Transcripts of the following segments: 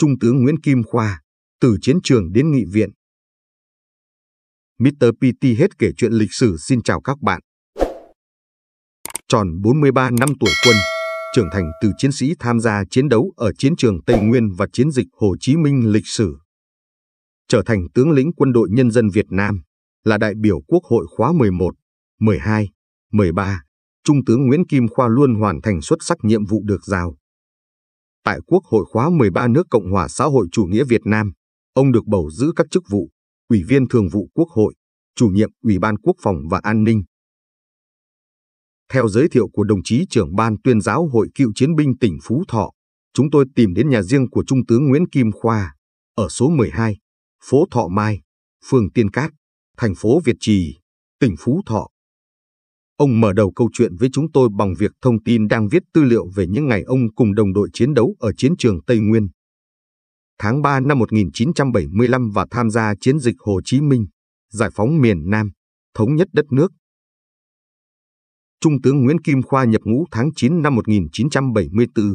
Trung tướng Nguyễn Kim Khoa, từ chiến trường đến nghị viện. Mr. PT hết kể chuyện lịch sử xin chào các bạn. Tròn 43 năm tuổi quân, trưởng thành từ chiến sĩ tham gia chiến đấu ở chiến trường Tây Nguyên và chiến dịch Hồ Chí Minh lịch sử. Trở thành tướng lĩnh quân đội nhân dân Việt Nam, là đại biểu Quốc hội khóa 11, 12, 13, Trung tướng Nguyễn Kim Khoa luôn hoàn thành xuất sắc nhiệm vụ được giao. Tại Quốc hội khóa 13 nước Cộng hòa xã hội chủ nghĩa Việt Nam, ông được bầu giữ các chức vụ Ủy viên Thường vụ Quốc hội, chủ nhiệm Ủy ban Quốc phòng và An ninh. Theo giới thiệu của đồng chí trưởng ban tuyên giáo hội cựu chiến binh tỉnh Phú Thọ, chúng tôi tìm đến nhà riêng của Trung tướng Nguyễn Kim Khoa ở số 12, phố Thọ Mai, phường Tiên Cát, thành phố Việt Trì, tỉnh Phú Thọ Ông mở đầu câu chuyện với chúng tôi bằng việc thông tin đang viết tư liệu về những ngày ông cùng đồng đội chiến đấu ở chiến trường Tây Nguyên. Tháng 3 năm 1975 và tham gia chiến dịch Hồ Chí Minh, giải phóng miền Nam, thống nhất đất nước. Trung tướng Nguyễn Kim Khoa nhập ngũ tháng 9 năm 1974.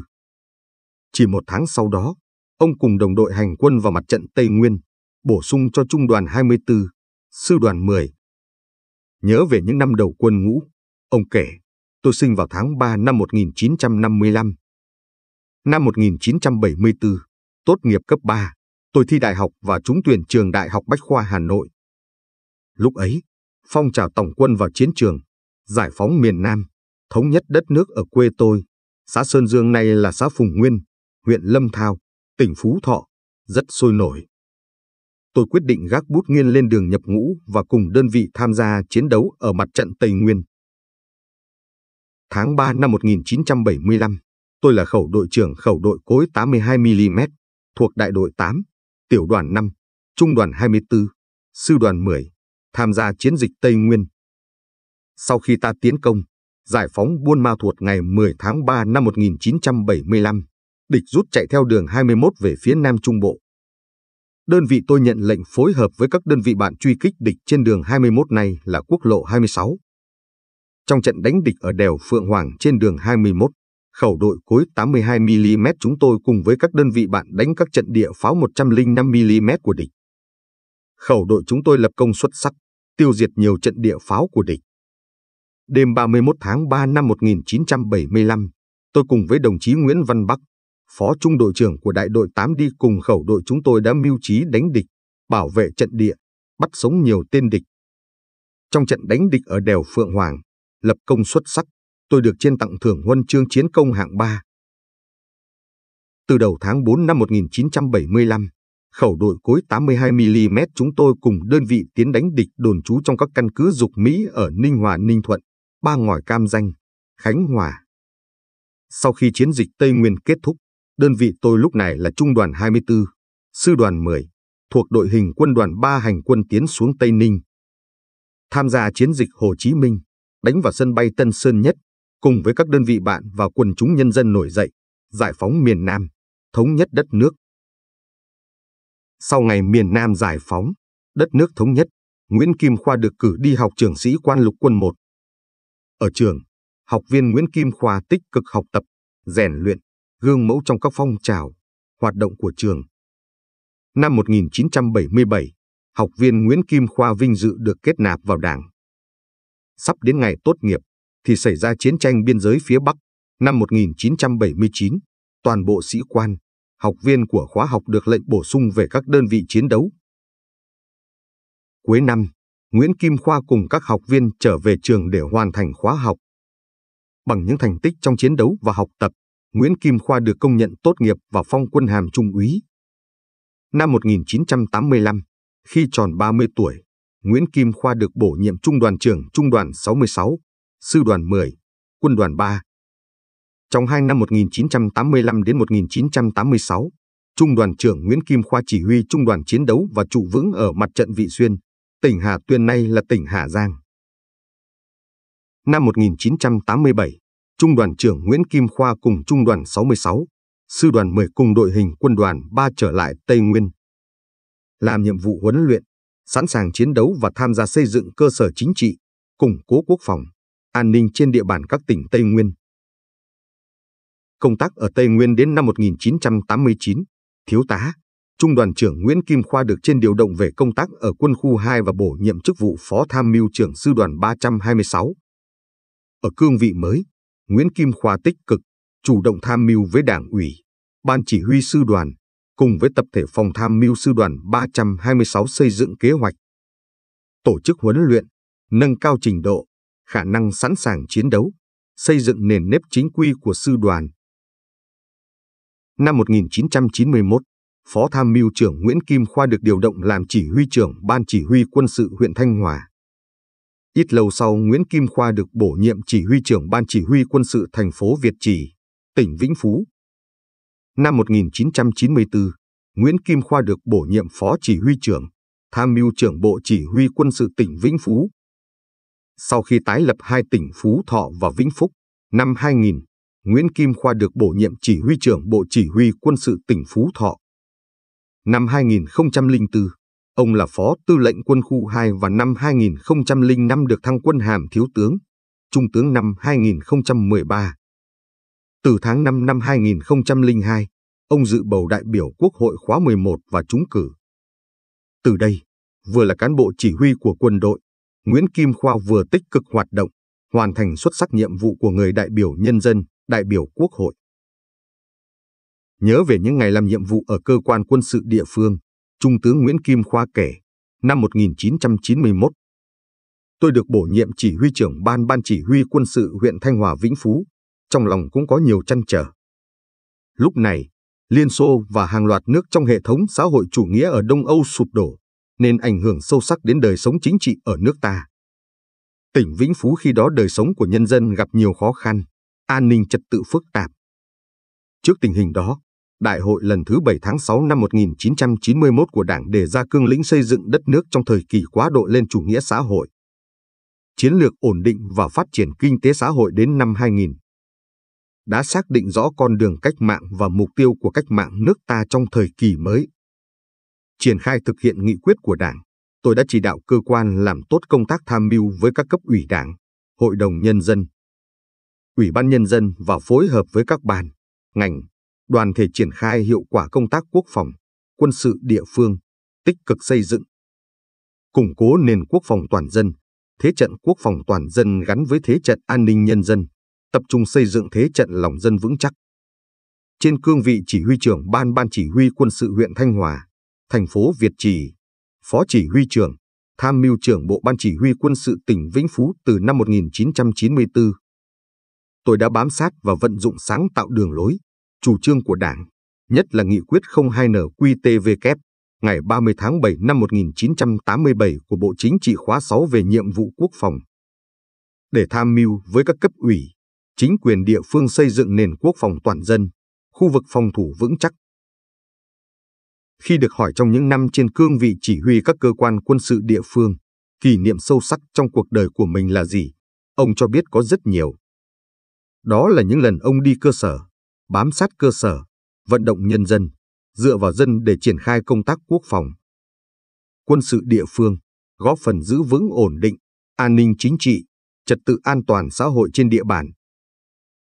Chỉ một tháng sau đó, ông cùng đồng đội hành quân vào mặt trận Tây Nguyên, bổ sung cho Trung đoàn 24, Sư đoàn 10. Nhớ về những năm đầu quân ngũ, Ông kể, tôi sinh vào tháng 3 năm 1955. Năm 1974, tốt nghiệp cấp 3, tôi thi đại học và trúng tuyển trường Đại học Bách khoa Hà Nội. Lúc ấy, phong trào tổng quân vào chiến trường, giải phóng miền Nam, thống nhất đất nước ở quê tôi, xã Sơn Dương này là xã Phùng Nguyên, huyện Lâm Thao, tỉnh Phú Thọ, rất sôi nổi. Tôi quyết định gác bút nghiên lên đường nhập ngũ và cùng đơn vị tham gia chiến đấu ở mặt trận Tây Nguyên. Tháng 3 năm 1975, tôi là khẩu đội trưởng khẩu đội cối 82mm, thuộc đại đội 8, tiểu đoàn 5, trung đoàn 24, sư đoàn 10, tham gia chiến dịch Tây Nguyên. Sau khi ta tiến công, giải phóng Buôn Ma Thuột ngày 10 tháng 3 năm 1975, địch rút chạy theo đường 21 về phía Nam Trung Bộ. Đơn vị tôi nhận lệnh phối hợp với các đơn vị bạn truy kích địch trên đường 21 này là quốc lộ 26, trong trận đánh địch ở đèo Phượng Hoàng trên đường 21, khẩu đội cối 82mm chúng tôi cùng với các đơn vị bạn đánh các trận địa pháo 105mm của địch. Khẩu đội chúng tôi lập công xuất sắc, tiêu diệt nhiều trận địa pháo của địch. Đêm 31 tháng 3 năm 1975, tôi cùng với đồng chí Nguyễn Văn Bắc, phó trung đội trưởng của đại đội 8 đi cùng khẩu đội chúng tôi đã mưu trí đánh địch, bảo vệ trận địa, bắt sống nhiều tên địch. Trong trận đánh địch ở đèo Phượng Hoàng, lập công xuất sắc, tôi được trên tặng thưởng huân chương chiến công hạng 3. Từ đầu tháng 4 năm 1975, khẩu đội cối 82mm chúng tôi cùng đơn vị tiến đánh địch đồn trú trong các căn cứ dục Mỹ ở Ninh Hòa Ninh Thuận, Ba Ngòi Cam Danh, Khánh Hòa. Sau khi chiến dịch Tây Nguyên kết thúc, đơn vị tôi lúc này là Trung đoàn 24, Sư đoàn 10, thuộc đội hình quân đoàn 3 hành quân tiến xuống Tây Ninh. Tham gia chiến dịch Hồ Chí Minh, đánh vào sân bay Tân Sơn Nhất, cùng với các đơn vị bạn và quần chúng nhân dân nổi dậy, giải phóng miền Nam, thống nhất đất nước. Sau ngày miền Nam giải phóng, đất nước thống nhất, Nguyễn Kim Khoa được cử đi học trường sĩ quan lục quân 1. Ở trường, học viên Nguyễn Kim Khoa tích cực học tập, rèn luyện, gương mẫu trong các phong trào, hoạt động của trường. Năm 1977, học viên Nguyễn Kim Khoa vinh dự được kết nạp vào Đảng sắp đến ngày tốt nghiệp, thì xảy ra chiến tranh biên giới phía Bắc. Năm 1979, toàn bộ sĩ quan, học viên của khóa học được lệnh bổ sung về các đơn vị chiến đấu. Cuối năm, Nguyễn Kim Khoa cùng các học viên trở về trường để hoàn thành khóa học. Bằng những thành tích trong chiến đấu và học tập, Nguyễn Kim Khoa được công nhận tốt nghiệp và phong quân hàm trung úy. Năm 1985, khi tròn 30 tuổi, Nguyễn Kim Khoa được bổ nhiệm trung đoàn trưởng trung đoàn 66, sư đoàn 10, quân đoàn 3. Trong hai năm 1985 đến 1986, Trung đoàn trưởng Nguyễn Kim Khoa chỉ huy trung đoàn chiến đấu và trụ vững ở mặt trận Vị Xuyên, tỉnh Hà Tuyên nay là tỉnh Hà Giang. Năm 1987, Trung đoàn trưởng Nguyễn Kim Khoa cùng Trung đoàn 66, Sư đoàn 10 cùng đội hình quân đoàn 3 trở lại Tây Nguyên. Làm nhiệm vụ huấn luyện, sẵn sàng chiến đấu và tham gia xây dựng cơ sở chính trị, củng cố quốc phòng, an ninh trên địa bàn các tỉnh Tây Nguyên. Công tác ở Tây Nguyên đến năm 1989, Thiếu tá, Trung đoàn trưởng Nguyễn Kim Khoa được trên điều động về công tác ở quân khu 2 và bổ nhiệm chức vụ Phó Tham mưu trưởng Sư đoàn 326. Ở cương vị mới, Nguyễn Kim Khoa tích cực, chủ động tham mưu với Đảng ủy, Ban chỉ huy Sư đoàn, cùng với tập thể phòng tham mưu sư đoàn 326 xây dựng kế hoạch, tổ chức huấn luyện, nâng cao trình độ, khả năng sẵn sàng chiến đấu, xây dựng nền nếp chính quy của sư đoàn. Năm 1991, Phó Tham mưu trưởng Nguyễn Kim Khoa được điều động làm chỉ huy trưởng Ban Chỉ huy Quân sự huyện Thanh Hòa. Ít lâu sau, Nguyễn Kim Khoa được bổ nhiệm chỉ huy trưởng Ban Chỉ huy Quân sự thành phố Việt Trì, tỉnh Vĩnh Phú. Năm 1994, Nguyễn Kim Khoa được bổ nhiệm Phó Chỉ huy trưởng, tham mưu trưởng Bộ Chỉ huy quân sự tỉnh Vĩnh Phú. Sau khi tái lập hai tỉnh Phú Thọ và Vĩnh Phúc, năm 2000, Nguyễn Kim Khoa được bổ nhiệm Chỉ huy trưởng Bộ Chỉ huy quân sự tỉnh Phú Thọ. Năm 2004, ông là Phó Tư lệnh Quân khu 2 và năm 2005 được thăng quân hàm Thiếu tướng, Trung tướng năm 2013. Từ tháng 5 năm 2002, ông dự bầu đại biểu Quốc hội khóa 11 và trúng cử. Từ đây, vừa là cán bộ chỉ huy của quân đội, Nguyễn Kim Khoa vừa tích cực hoạt động, hoàn thành xuất sắc nhiệm vụ của người đại biểu nhân dân, đại biểu Quốc hội. Nhớ về những ngày làm nhiệm vụ ở cơ quan quân sự địa phương, Trung tướng Nguyễn Kim Khoa kể, năm 1991, tôi được bổ nhiệm chỉ huy trưởng ban ban chỉ huy quân sự huyện Thanh Hòa Vĩnh Phú trong lòng cũng có nhiều chăn trở. Lúc này, Liên Xô và hàng loạt nước trong hệ thống xã hội chủ nghĩa ở Đông Âu sụp đổ, nên ảnh hưởng sâu sắc đến đời sống chính trị ở nước ta. Tỉnh Vĩnh Phú khi đó đời sống của nhân dân gặp nhiều khó khăn, an ninh trật tự phức tạp. Trước tình hình đó, Đại hội lần thứ 7 tháng 6 năm 1991 của Đảng đề ra cương lĩnh xây dựng đất nước trong thời kỳ quá độ lên chủ nghĩa xã hội. Chiến lược ổn định và phát triển kinh tế xã hội đến năm 2000 đã xác định rõ con đường cách mạng và mục tiêu của cách mạng nước ta trong thời kỳ mới. Triển khai thực hiện nghị quyết của Đảng, tôi đã chỉ đạo cơ quan làm tốt công tác tham mưu với các cấp ủy Đảng, Hội đồng Nhân dân, Ủy ban Nhân dân và phối hợp với các ban, ngành, đoàn thể triển khai hiệu quả công tác quốc phòng, quân sự địa phương, tích cực xây dựng, củng cố nền quốc phòng toàn dân, thế trận quốc phòng toàn dân gắn với thế trận an ninh nhân dân, tập trung xây dựng thế trận lòng dân vững chắc. Trên cương vị chỉ huy trưởng Ban Ban Chỉ huy Quân sự huyện Thanh Hòa, thành phố Việt Trì, Phó Chỉ huy trưởng, Tham mưu trưởng Bộ Ban Chỉ huy Quân sự tỉnh Vĩnh Phú từ năm 1994. Tôi đã bám sát và vận dụng sáng tạo đường lối, chủ trương của Đảng, nhất là nghị quyết 02NQTVK e ngày 30 tháng 7 năm 1987 của Bộ Chính trị khóa 6 về nhiệm vụ quốc phòng. Để tham mưu với các cấp ủy, chính quyền địa phương xây dựng nền quốc phòng toàn dân, khu vực phòng thủ vững chắc. Khi được hỏi trong những năm trên cương vị chỉ huy các cơ quan quân sự địa phương, kỷ niệm sâu sắc trong cuộc đời của mình là gì, ông cho biết có rất nhiều. Đó là những lần ông đi cơ sở, bám sát cơ sở, vận động nhân dân, dựa vào dân để triển khai công tác quốc phòng. Quân sự địa phương góp phần giữ vững ổn định, an ninh chính trị, trật tự an toàn xã hội trên địa bàn,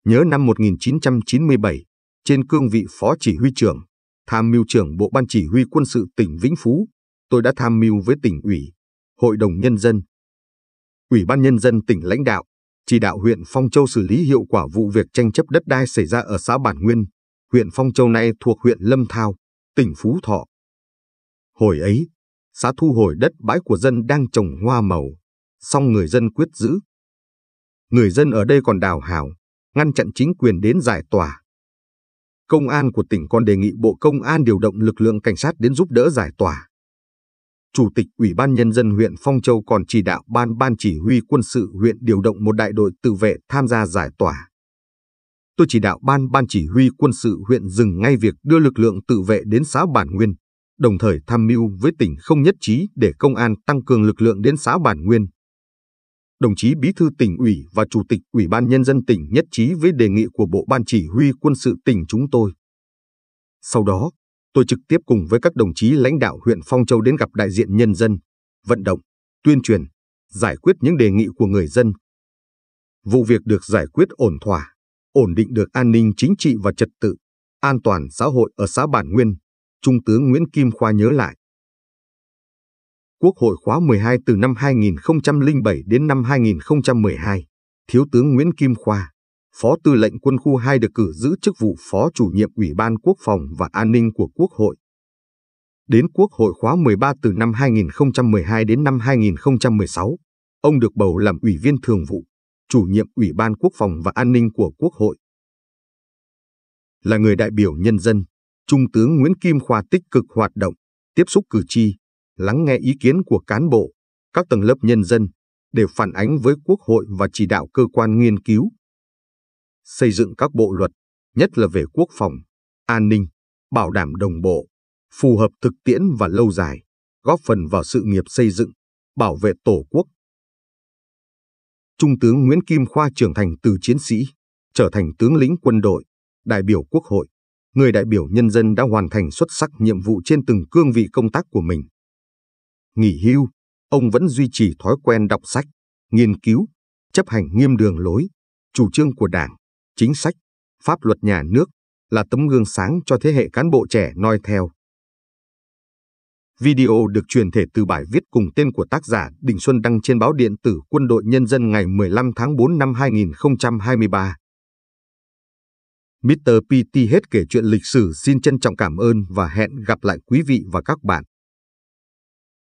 Nhớ năm 1997, trên cương vị phó chỉ huy trưởng, tham mưu trưởng Bộ Ban Chỉ huy Quân sự tỉnh Vĩnh Phú, tôi đã tham mưu với tỉnh ủy, Hội đồng Nhân dân, Ủy ban Nhân dân tỉnh lãnh đạo, chỉ đạo huyện Phong Châu xử lý hiệu quả vụ việc tranh chấp đất đai xảy ra ở xã Bản Nguyên, huyện Phong Châu nay thuộc huyện Lâm Thao, tỉnh Phú Thọ. Hồi ấy, xã thu hồi đất bãi của dân đang trồng hoa màu, song người dân quyết giữ. Người dân ở đây còn đào hào, ngăn chặn chính quyền đến giải tỏa. Công an của tỉnh còn đề nghị Bộ Công an điều động lực lượng cảnh sát đến giúp đỡ giải tỏa. Chủ tịch Ủy ban Nhân dân huyện Phong Châu còn chỉ đạo Ban Ban Chỉ huy quân sự huyện điều động một đại đội tự vệ tham gia giải tỏa. Tôi chỉ đạo Ban Ban Chỉ huy quân sự huyện dừng ngay việc đưa lực lượng tự vệ đến xã Bản Nguyên, đồng thời tham mưu với tỉnh không nhất trí để công an tăng cường lực lượng đến xã Bản Nguyên đồng chí Bí thư tỉnh ủy và Chủ tịch Ủy ban Nhân dân tỉnh nhất trí với đề nghị của Bộ Ban Chỉ huy quân sự tỉnh chúng tôi. Sau đó, tôi trực tiếp cùng với các đồng chí lãnh đạo huyện Phong Châu đến gặp đại diện nhân dân, vận động, tuyên truyền, giải quyết những đề nghị của người dân. Vụ việc được giải quyết ổn thỏa, ổn định được an ninh chính trị và trật tự, an toàn xã hội ở xã Bản Nguyên, Trung tướng Nguyễn Kim Khoa nhớ lại. Quốc hội khóa 12 từ năm 2007 đến năm 2012, Thiếu tướng Nguyễn Kim Khoa, Phó Tư lệnh Quân khu 2 được cử giữ chức vụ Phó Chủ nhiệm Ủy ban Quốc phòng và An ninh của Quốc hội. Đến Quốc hội khóa 13 từ năm 2012 đến năm 2016, ông được bầu làm Ủy viên Thường vụ, Chủ nhiệm Ủy ban Quốc phòng và An ninh của Quốc hội. Là người đại biểu nhân dân, Trung tướng Nguyễn Kim Khoa tích cực hoạt động, tiếp xúc cử tri, lắng nghe ý kiến của cán bộ, các tầng lớp nhân dân để phản ánh với Quốc hội và chỉ đạo cơ quan nghiên cứu. Xây dựng các bộ luật, nhất là về quốc phòng, an ninh, bảo đảm đồng bộ, phù hợp thực tiễn và lâu dài, góp phần vào sự nghiệp xây dựng, bảo vệ Tổ quốc. Trung tướng Nguyễn Kim Khoa trưởng thành từ chiến sĩ, trở thành tướng lĩnh quân đội, đại biểu Quốc hội, người đại biểu nhân dân đã hoàn thành xuất sắc nhiệm vụ trên từng cương vị công tác của mình nghỉ hưu, ông vẫn duy trì thói quen đọc sách, nghiên cứu, chấp hành nghiêm đường lối, chủ trương của Đảng, chính sách, pháp luật nhà nước là tấm gương sáng cho thế hệ cán bộ trẻ noi theo. Video được truyền thể từ bài viết cùng tên của tác giả Đình Xuân đăng trên báo điện tử Quân đội Nhân dân ngày 15 tháng 4 năm 2023. Mr. PT hết kể chuyện lịch sử xin trân trọng cảm ơn và hẹn gặp lại quý vị và các bạn.